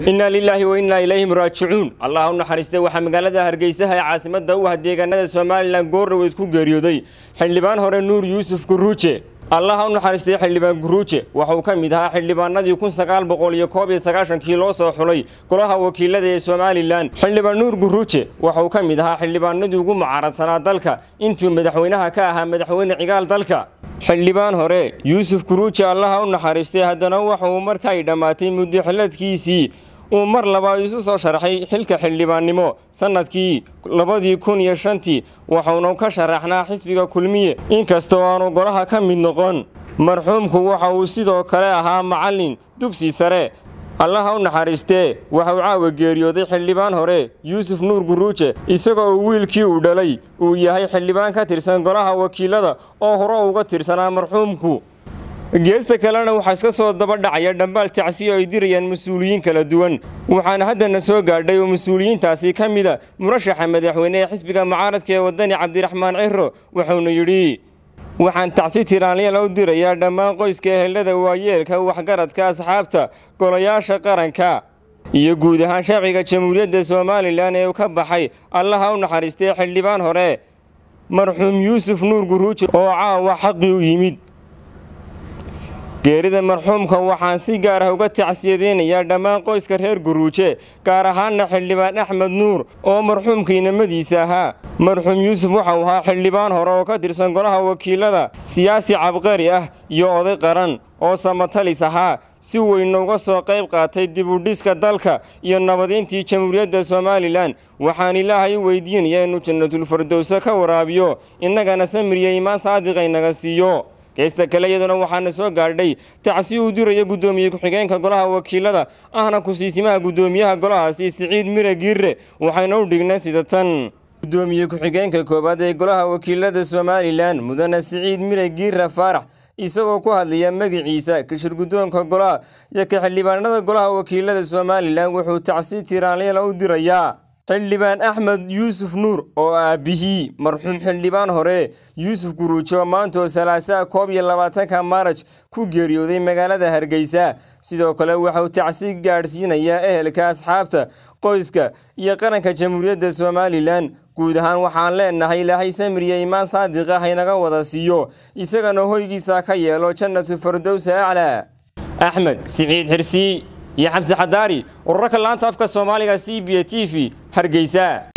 inna lilaahi wa innaa ilayhim raajicuun allah u naxariistay waxaa magaalada hargeysaha ee caasimada u ah deegaanada somalilan goorraweyd ku geeriyooday xildhibaan hore nuur yuusuf guruuje allah u naxariistay xildhibaan guruuje waxauu ka mid ahaa xildhibaanadii kun sagaal boqol iyo koob iyo sagaashankii loo soo xulay golaha wakiilada ee somalilan xildhibaan nuur guruuje waxauu ka mid ahaa xildhibaanadii ugu mucaaradsanaa dalka intuu madaxweynaha ka ahaa madaxweyne cigaal dalka xildhibaan hore yuusuf guruuje allaha u naxariistay haddana waxa uu marka ay dhammaatay muddo xiladkiisii uu mar labaad isu soo sharaxay xilka xildhibaannimo sannadkii labadii kun iyo shantii waxaanu ka sharaxnaa xisbiga kulmiye inkastoo aanu golaha ka mid noqon marxuumku waxa uu sidoo kale ahaa macallin dugsi sare allaha u naxariistee waxauu caawa geeriyooday xildhibaan hore yuusuf nuur guruuje isagoo uu wiilkii uu dhalay uu yahay xildhibaan ka tirsan golaha wakiilada oo hore uga tirsanaa marxuumku geesta kalena waxaa iska soo daba dhacaya dhambaal oo ay dirayaan mas-uuliyiin kala duwan waxaana haddana soo gaadhay oo mas-uuliyiintaasi ka mid a murashaxa madaxweyne ee xisbiga mucaaradka ee wadani cabdiraxmaan cirro wuxuuna yidhi waxaan tacsi tiraanyaal u dirayaa dhammaan qoyska ehelada waayeelka waxgaradka asxaabta golayaasha qaranka iyo guud ahaan shacbiga jamhuuriyadda soomaalilan ee uu ka baxay allaha u naxariistay xildhibaan hore marxuum yuusuf nuur guruuji oo caawa xaqii u yimid geerida marxuumka waxaan si gaar ah uga tacsiyadeynayaa dhammaan qoyska reer guruuje gaar ahaanna xildhibaan axmed nuur oo marxuumka inamadiisa ahaa marxuum yuusuf waxau ahaa xildhibaan hore oo ka tirsan golaha wakiilada siyaasi cabqari ah iyo oday qaran oo samatalis ahaa si weynna uga soo qayb qaatay dibudhiska dalka iyo nabadeyntii jamhuuriyadda somalilan waxaan ilaahay weydiinayaa inuu jannatulfardowse ka waraabiyo innagana samirya imaan saadiqay naga siiyo geesta kale iyaduna waxaana soo gaadhay tacsi uu diraya guddoomiye ku-xigeenka golaha wakiilada ahna ku-siisimaha guddoomiyaha golahaasi siciid mira giirre waxayna u dhignay sida tan gudoomiye ku-xigeenka koowaad ee golaha wakiilada somalilan mudane siciid mira giirre faarax isagoo ku hadlaya magiciisa kashir guddoonka golaha iyo ka xildhibaanada golaha wakiilada somalilan wuxuu tacsi tiraanlayla u dirayaa xildhibaan axmed yuusuf nuur oo aabbihii marxuum xildhibaan hore yuusuf guruujo maantoo salaasaa koob iyo labaatanka maaraj ku geeriyooday magaalada hargeysa sidoo kale waxauu tacsi gaadhsiinayaa ehelka asxaabta qoyska iyo qaranka jamhuuriyadda somalilan guud ahaan waxaan leenahay ilaahay samir iyo imaan saadiq ah wada siiyo isagana hoygiisa ka yeelo jannatu fardowsa aclaa axmed siciid xirsi iyo xamse xadaari ururka laanta afka soomaaliga c b a t v hargeysa